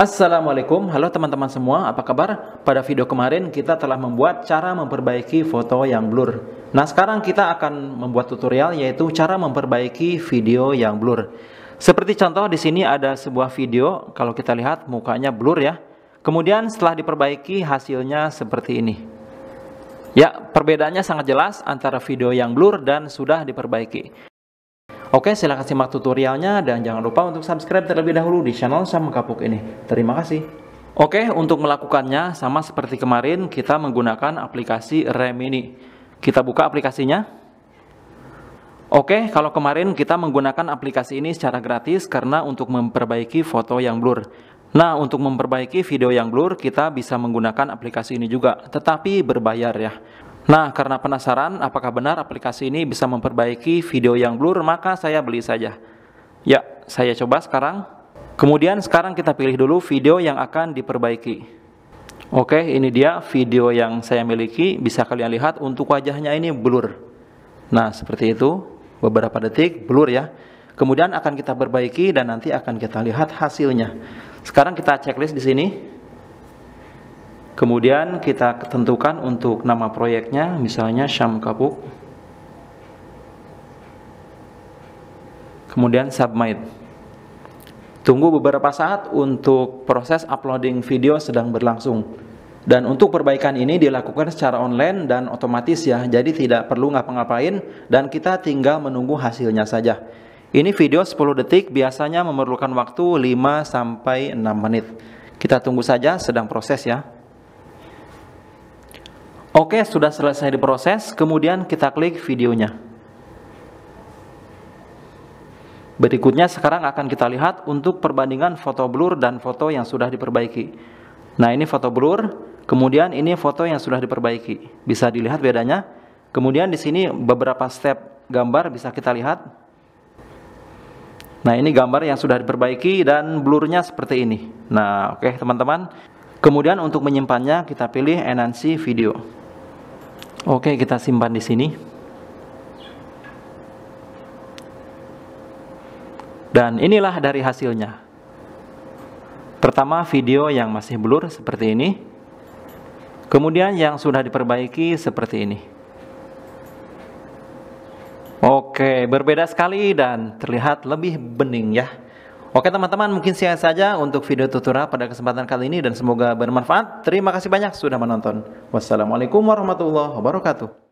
Assalamualaikum, halo teman-teman semua, apa kabar? Pada video kemarin kita telah membuat cara memperbaiki foto yang blur. Nah sekarang kita akan membuat tutorial yaitu cara memperbaiki video yang blur. Seperti contoh di sini ada sebuah video, kalau kita lihat mukanya blur ya. Kemudian setelah diperbaiki hasilnya seperti ini. Ya, perbedaannya sangat jelas antara video yang blur dan sudah diperbaiki. Oke, silahkan simak tutorialnya dan jangan lupa untuk subscribe terlebih dahulu di channel Sam Kapuk ini. Terima kasih. Oke, untuk melakukannya sama seperti kemarin kita menggunakan aplikasi Remini. Kita buka aplikasinya. Oke, kalau kemarin kita menggunakan aplikasi ini secara gratis karena untuk memperbaiki foto yang blur. Nah, untuk memperbaiki video yang blur, kita bisa menggunakan aplikasi ini juga, tetapi berbayar ya. Nah, karena penasaran apakah benar aplikasi ini bisa memperbaiki video yang blur, maka saya beli saja. Ya, saya coba sekarang. Kemudian sekarang kita pilih dulu video yang akan diperbaiki. Oke, ini dia video yang saya miliki. Bisa kalian lihat untuk wajahnya ini blur. Nah, seperti itu. Beberapa detik blur ya. Kemudian akan kita perbaiki dan nanti akan kita lihat hasilnya. Sekarang kita checklist di sini. Kemudian kita tentukan untuk nama proyeknya, misalnya Syam Kapuk. Kemudian submit. Tunggu beberapa saat untuk proses uploading video sedang berlangsung. Dan untuk perbaikan ini dilakukan secara online dan otomatis ya, jadi tidak perlu ngapa-ngapain dan kita tinggal menunggu hasilnya saja. Ini video 10 detik biasanya memerlukan waktu 5 sampai 6 menit. Kita tunggu saja sedang proses ya. Oke, sudah selesai diproses. Kemudian kita klik videonya. Berikutnya sekarang akan kita lihat untuk perbandingan foto blur dan foto yang sudah diperbaiki. Nah, ini foto blur, kemudian ini foto yang sudah diperbaiki. Bisa dilihat bedanya. Kemudian di sini beberapa step gambar bisa kita lihat. Nah, ini gambar yang sudah diperbaiki dan blurnya seperti ini. Nah, oke okay, teman-teman. Kemudian untuk menyimpannya kita pilih enhance video. Oke, kita simpan di sini. Dan inilah dari hasilnya. Pertama, video yang masih blur seperti ini. Kemudian yang sudah diperbaiki seperti ini. Oke, berbeda sekali dan terlihat lebih bening ya. Oke teman-teman, mungkin saya saja untuk video tutorial pada kesempatan kali ini dan semoga bermanfaat. Terima kasih banyak sudah menonton. Wassalamualaikum warahmatullahi wabarakatuh.